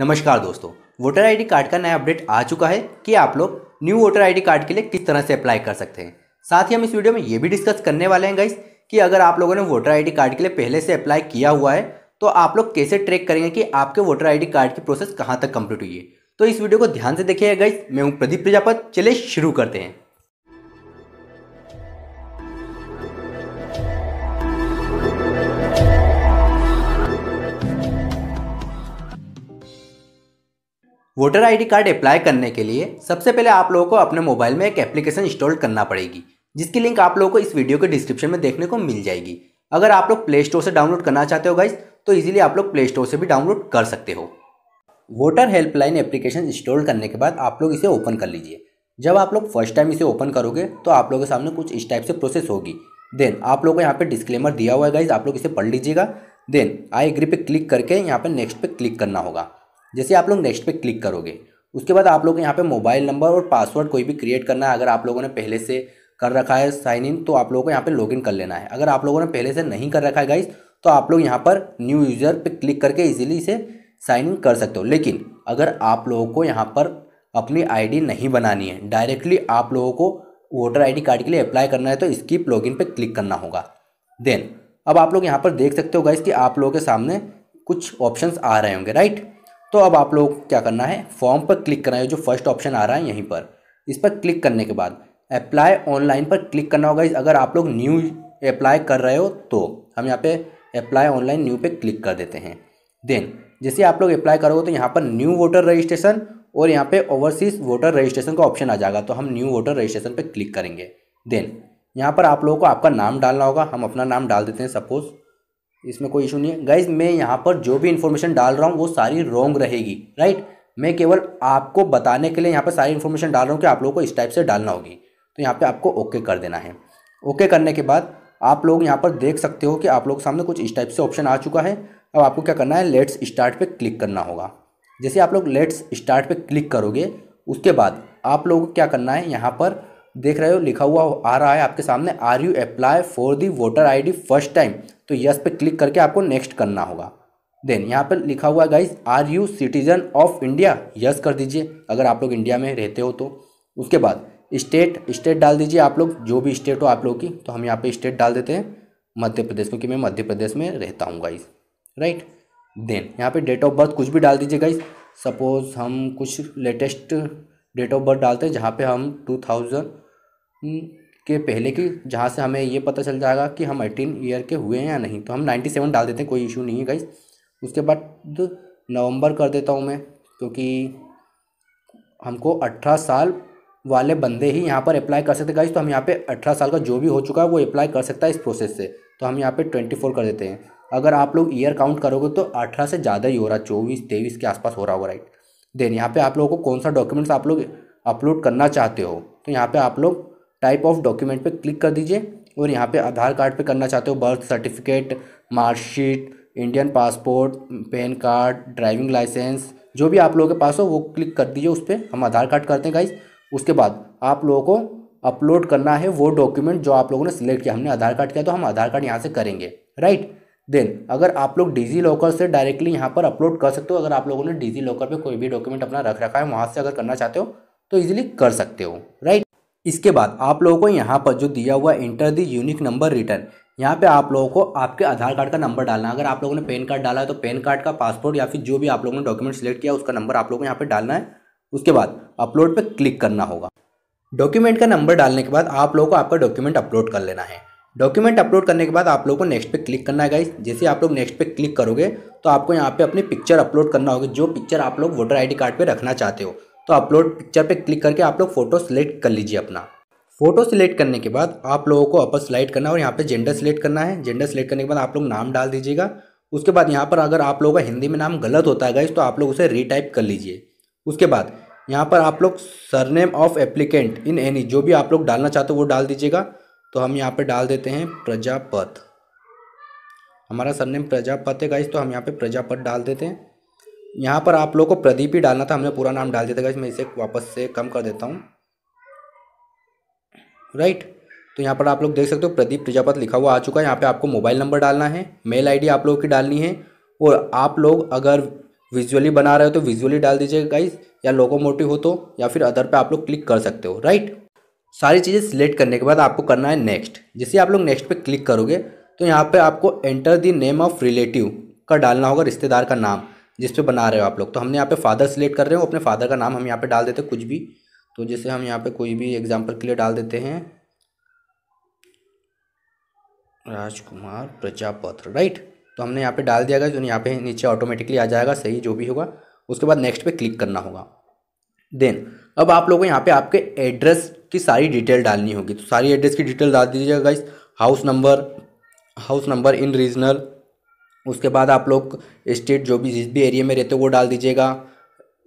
नमस्कार दोस्तों voter ID card का नया अपडेट आ चुका है कि आप लोग न्यू वोटर आईडी कार्ड के लिए किस तरह से अप्लाई कर सकते हैं साथ ही हम इस वीडियो में ये भी डिस्कस करने वाले हैं गाइस कि अगर आप लोगों ने वोटर आईडी कार्ड के लिए पहले से अप्लाई किया हुआ है तो आप लोग कैसे ट्रैक करेंगे कि आपके वोटर आई कार्ड की प्रोसेस कहाँ तक कम्प्लीट हुई है तो इस वीडियो को ध्यान से देखिएगा गाइस मैं हूँ प्रदीप प्रजापत चले शुरू करते हैं वोटर आईडी कार्ड अप्लाई करने के लिए सबसे पहले आप लोगों को अपने मोबाइल में एक एप्लीकेशन इंस्टॉल करना पड़ेगी जिसकी लिंक आप लोगों को इस वीडियो के डिस्क्रिप्शन में देखने को मिल जाएगी अगर आप लोग प्ले स्टोर से डाउनलोड करना चाहते हो गाइज तो इजीली आप लोग प्ले स्टोर से भी डाउनलोड कर सकते हो वोटर हेल्पलाइन एप्लीकेशन इंस्टॉल करने के बाद आप लोग इसे ओपन कर लीजिए जब आप लोग फर्स्ट टाइम इसे ओपन करोगे तो आप लोगों के सामने कुछ इस टाइप से प्रोसेस होगी देन आप लोगों को यहाँ पे डिस्क्लेमर दिया हुआ है गाइज आप लोग इसे पढ़ लीजिएगा देन आई एग्री पे क्लिक करके यहाँ पे नेक्स्ट पे क्लिक करना होगा जैसे आप लोग नेक्स्ट पे क्लिक करोगे उसके बाद आप लोग यहाँ पे मोबाइल नंबर और पासवर्ड कोई भी क्रिएट करना है अगर आप लोगों ने पहले से कर रखा है साइन इन तो आप लोगों को यहाँ पे लॉगिन कर लेना है अगर आप लोगों ने पहले से नहीं कर रखा है गाइस तो आप लोग यहाँ पर न्यू यूज़र पे क्लिक करके इजीली इसे साइन इन कर सकते हो लेकिन अगर आप लोगों को यहाँ पर अपनी आईडी नहीं बनानी है डायरेक्टली आप लोगों को वोटर आईडी कार्ड के लिए अप्लाई करना है तो इसकी लॉगिन पे क्लिक करना होगा देन अब आप लोग यहाँ पर देख सकते हो गाइस कि आप लोगों के सामने कुछ ऑप्शंस आ रहे होंगे राइट तो अब आप लोग क्या करना है फॉर्म पर क्लिक करना है जो फर्स्ट ऑप्शन आ रहा है यहीं पर इस पर क्लिक करने के बाद अप्लाई ऑनलाइन पर क्लिक करना होगा अगर आप लोग न्यू अप्लाई कर रहे हो तो हम यहाँ पे अप्लाई ऑनलाइन न्यू पे क्लिक कर देते हैं देन जैसे आप लोग अप्लाई करोगे तो यहाँ पर न्यू वोटर रजिस्ट्रेशन और यहाँ पे ओवरसीज वोटर रजिस्ट्रेशन का ऑप्शन आ जाएगा तो हम न्यू वोटर रजिस्ट्रेशन पे क्लिक करेंगे देन यहाँ पर आप लोगों को आपका नाम डालना होगा हम अपना नाम डाल देते हैं सपोज़ इसमें कोई इशू नहीं है गाइज मैं यहाँ पर जो भी इन्फॉर्मेशन डाल रहा हूँ वो सारी रॉन्ग रहेगी राइट मैं केवल आपको बताने के लिए यहाँ पर सारी इन्फॉर्मेशन डाल रहा हूँ कि आप लोगों को इस टाइप से डालना होगी तो यहाँ पे आपको ओके कर देना है ओके करने के बाद आप लोग यहाँ पर देख सकते हो कि आप लोग सामने कुछ इस टाइप से ऑप्शन आ चुका है अब आपको क्या करना है लेट्स स्टार्ट पे क्लिक करना होगा जैसे आप लोग लेट्स स्टार्ट पे क्लिक करोगे उसके बाद आप लोगों को क्या करना है यहाँ पर देख रहे हो लिखा हुआ आ रहा है आपके सामने are you apply for the voter I D first time तो यस पे क्लिक करके आपको नेक्स्ट करना होगा देन यहाँ पर लिखा हुआ guys are you citizen of India yes कर दीजिए अगर आप लोग इंडिया में रहते हो तो उसके बाद स्टेट स्टेट डाल दीजिए आप लोग जो भी स्टेट हो आप लोग की तो हम यहाँ पे स्टेट डाल देते हैं मध्य प्रदेश क्योंकि मैं मध्य प्रदेश में रहता हूँ गाइज़ राइट देन यहाँ पे डेट ऑफ बर्थ कुछ भी डाल दीजिए गाइस सपोज़ हम कुछ लेटेस्ट डेट ऑफ बर्थ डालते हैं जहाँ पे हम टू थाउजेंड हम्म, के पहले की जहाँ से हमें ये पता चल जाएगा कि हम एटीन ईयर के हुए हैं या नहीं तो हम नाइन्टी सेवन डाल देते हैं कोई इशू नहीं है गाइज उसके बाद नवंबर कर देता हूँ मैं क्योंकि हमको अठारह साल वाले बंदे ही यहाँ पर अप्लाई कर सकते गाइज तो हम यहाँ पे अठारह साल का जो भी हो चुका है वो अप्लाई कर सकता है इस प्रोसेस से तो हम यहाँ पर ट्वेंटी फोर कर देते हैं अगर आप लोग ईयर काउंट करोगे तो अठारह से ज़्यादा ही हो रहा है चौबीस तेईस के आसपास हो रहा होगा राइट देन यहाँ पे आप लोगों को कौन सा डॉक्यूमेंट्स आप लोग अपलोड करना चाहते हो तो यहाँ पे आप लोग टाइप ऑफ डॉक्यूमेंट पर क्लिक कर दीजिए और यहाँ पे आधार कार्ड पे करना चाहते हो birth certificate marksheet Indian passport PAN card driving licence जो भी आप लोगों के पास हो वो क्लिक कर दीजिए उस पर हम आधार कार्ड करते हैं गाइज उसके बाद आप लोगों को अपलोड करना है वो डॉक्यूमेंट जो आप लोगों ने सिलेक्ट किया हमने आधार कार्ड किया तो हम आधार कार्ड यहाँ से करेंगे राइट देन अगर आप लोग डिजी लॉकर से डायरेक्टली यहाँ पर अपलोड कर सकते हो अगर आप लोगों ने डिजी लॉकर पर कोई भी डॉक्यूमेंट अपना रख रखा है वहाँ से अगर करना चाहते हो तो ईजिली कर सकते हो राइट इसके बाद आप लोगों को यहाँ पर जो दिया हुआ enter the unique number return यहाँ पे आप लोगों को आपके आधार कार्ड का नंबर डालना है अगर आप लोगों ने पैन कार्ड डाला है तो पैन कार्ड का पासपोर्ट या फिर जो भी आप लोगों ने डॉक्यूमेंट सेलेक्ट किया उसका नंबर आप लोगों को यहाँ पे डालना है उसके बाद अपलोड पे क्लिक करना होगा डॉक्यूमेंट का नंबर डालने के बाद आप लोगों को आपका डॉक्यूमेंट अपलोड कर लेना है डॉक्यूमेंट अपलोड करने के बाद आप लोगों को नेक्स्ट पे क्लिक करना है गाइस जैसे आप लोग नेक्स्ट पे क्लिक करोगे तो आपको यहाँ पे अपनी पिक्चर अपलोड करना होगी जो पिक्चर आप लोग वोटर आईडी कार्ड पे रखना चाहते हो तो अपलोड पिक्चर पे क्लिक करके आप लोग फोटो सिलेक्ट कर लीजिए अपना फोटो सिलेक्ट करने के बाद आप लोगों को अपर स्लाइड करना है और यहाँ पे जेंडर सिलेक्ट करना है जेंडर सिलेक्ट करने के बाद आप लोग नाम डाल दीजिएगा उसके बाद यहाँ पर अगर आप लोगों का हिंदी में नाम गलत होता है गाइज तो आप लोग उसे रीटाइप कर लीजिए उसके बाद यहाँ पर आप लोग surname of applicant in any जो भी आप लोग डालना चाहते हो वो डाल दीजिएगा तो हम यहाँ पर डाल देते हैं प्रजापत हमारा सरनेम प्रजापत है गाइज तो हम यहाँ पर प्रजापत डाल देते हैं यहाँ पर आप लोग को प्रदीप ही डालना था हमने पूरा नाम डाल दिया था मैं इसे वापस से कम कर देता हूँ राइट तो यहाँ पर आप लोग देख सकते हो प्रदीप प्रजापत लिखा हुआ आ चुका है यहाँ पे आपको मोबाइल नंबर डालना है मेल आईडी आप लोगों की डालनी है और आप लोग अगर विजुअली बना रहे हो तो विजुअली डाल दीजिएगा गाइस या लोकोमोटिव हो तो या फिर अदर पे आप लोग क्लिक कर सकते हो राइट सारी चीज़ें सिलेक्ट करने के बाद आपको करना है नेक्स्ट जैसे आप लोग नेक्स्ट पर क्लिक करोगे तो यहाँ पर आपको enter the name of relative का डालना होगा रिश्तेदार का नाम जिस पे बना रहे हो आप लोग तो हमने यहाँ पे फादर सेलेक्ट कर रहे हो अपने फादर का नाम हम यहाँ पे डाल देते हैं कुछ भी तो जैसे हम यहाँ पे कोई भी एग्जाम्पल के लिए डाल देते हैं राजकुमार प्रजापत्र राइट तो हमने यहाँ पे डाल दिया गया जो यहाँ पे नीचे ऑटोमेटिकली आ जाएगा सही जो भी होगा उसके बाद नेक्स्ट पे क्लिक करना होगा देन अब आप लोगों को यहाँ पे आपके एड्रेस की सारी डिटेल डालनी होगी तो सारी एड्रेस की डिटेल डाल दीजिएगा guys house number house number in regional उसके बाद आप लोग स्टेट जो भी जिस भी एरिया में रहते हो वो डाल दीजिएगा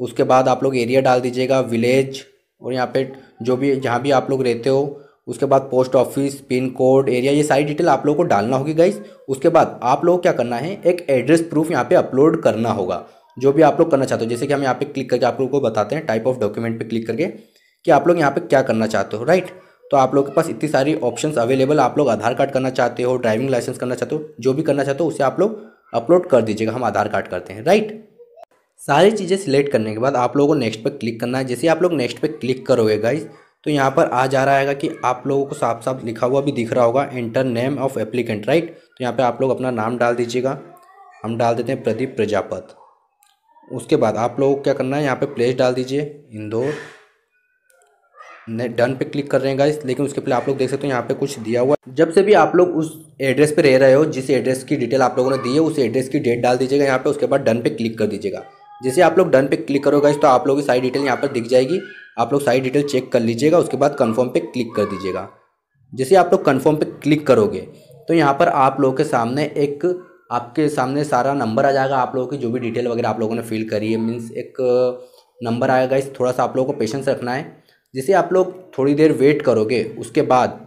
उसके बाद आप लोग एरिया डाल दीजिएगा विलेज और यहाँ पे जो भी जहाँ भी आप लोग रहते हो उसके बाद post office pin code area ये सारी डिटेल आप लोगों को डालना होगी गाइस उसके बाद आप लोगों क्या करना है एक एड्रेस प्रूफ यहाँ पर अपलोड करना होगा जो भी आप लोग करना चाहते हो जैसे कि हम यहाँ पे क्लिक करके आप लोगों को बताते हैं टाइप ऑफ डॉक्यूमेंट पर क्लिक करके कि आप लोग यहाँ पर क्या करना चाहते हो राइट तो आप लोग के पास इतनी सारी ऑप्शंस अवेलेबल आप लोग आधार कार्ड करना चाहते हो ड्राइविंग लाइसेंस करना चाहते हो जो भी करना चाहते हो उसे आप लोग अपलोड कर दीजिएगा हम आधार कार्ड करते हैं राइट सारी चीज़ें सिलेक्ट करने के बाद आप लोगों को नेक्स्ट पर क्लिक करना है जैसे आप लोग नेक्स्ट पर क्लिक करोगे गाइज तो यहाँ पर आ जा रहा है कि आप लोगों को साफ साफ लिखा हुआ भी दिख रहा होगा enter name of applicant right तो यहाँ पर आप लोग अपना नाम डाल दीजिएगा हम डाल देते हैं प्रदीप प्रजापत उसके बाद आप लोगों को क्या करना है यहाँ पे प्लेस डाल दीजिए इंदौर डन पे क्लिक कर रहे हैं गाइस लेकिन उसके पहले आप लोग देख सकते हो यहाँ पे कुछ दिया हुआ है जब से भी आप लोग उस एड्रेस पे रह रहे हो जिस एड्रेस की डिटेल आप लोगों ने दी है उस एड्रेस की डेट डाल दीजिएगा यहाँ पे उसके बाद डन पे क्लिक कर दीजिएगा जैसे आप लोग डन पे क्लिक करो गाइस तो आप लोगों की सारी डिटेल यहाँ पर दिख जाएगी आप लोग सारी डिटेल चेक कर लीजिएगा उसके बाद कन्फर्म पे क्लिक कर दीजिएगा जैसे आप लोग कन्फर्म पर क्लिक करोगे तो यहाँ पर आप लोगों के सामने एक आपके सामने सारा नंबर आ जाएगा आप लोगों की जो भी डिटेल वगैरह आप लोगों ने फिल करी है मीन्स एक नंबर आएगा इस थोड़ा सा आप लोगों को पेशेंस रखना है जिसे आप लोग थोड़ी देर वेट करोगे उसके बाद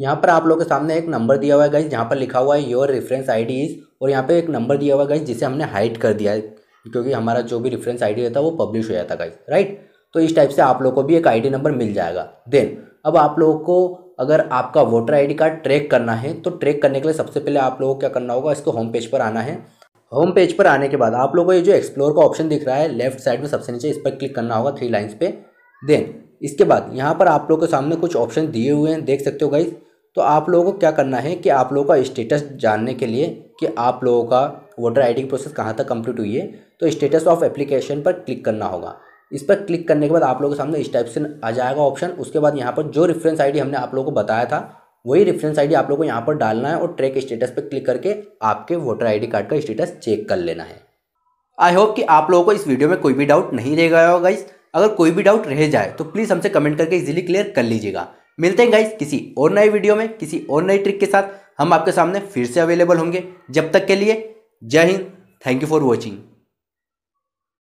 यहाँ पर आप लोगों के सामने एक नंबर दिया हुआ है गाइज यहाँ पर लिखा हुआ है your reference I D is और यहाँ पे एक नंबर दिया हुआ है गाइज जिसे हमने हाइड कर दिया है क्योंकि हमारा जो भी रेफरेंस आई डी रहता है वो पब्लिश हो जाता गाइज राइट तो इस टाइप से आप लोग को भी एक आई नंबर मिल जाएगा देन अब आप लोगों को अगर आपका वोटर डी कार्ड ट्रैक करना है तो ट्रैक करने के लिए सबसे पहले आप लोगों को क्या करना होगा इसको होम पेज पर आना है होम पेज पर आने के बाद आप लोगों को ये जो एक्सप्लोर का ऑप्शन दिख रहा है लेफ्ट साइड में सबसे नीचे इस पर क्लिक करना होगा थ्री लाइन्स पे देन इसके बाद यहाँ पर आप लोग के सामने कुछ ऑप्शन दिए हुए हैं देख सकते हो गाइज तो आप लोगों को क्या करना है कि आप लोगों का स्टेटस जानने के लिए कि आप लोगों का वोटर आईडी की प्रोसेस कहाँ तक कंप्लीट हुई है तो स्टेटस ऑफ एप्लीकेशन पर क्लिक करना होगा इस पर क्लिक करने के बाद आप लोगों के सामने इस टाइप से आ जाएगा ऑप्शन उसके बाद यहाँ पर जो रेफरेंस आईडी हमने आप लोगों को बताया था वही रेफरेंस आईडी आप लोगों को यहाँ पर डालना है और ट्रैक स्टेटस पर क्लिक करके आपके वोटर आईडी कार्ड का स्टेटस चेक कर लेना है आई होप कि आप लोगों को इस वीडियो में कोई भी डाउट नहीं रह गया होगा इस अगर कोई भी डाउट रह जाए तो प्लीज़ हमसे कमेंट करके इजीली क्लियर कर लीजिएगा मिलते हैं गाइज किसी और नए वीडियो में किसी और नई ट्रिक के साथ हम आपके सामने फिर से अवेलेबल होंगे जब तक के लिए जय हिंद थैंक यू फॉर वॉचिंग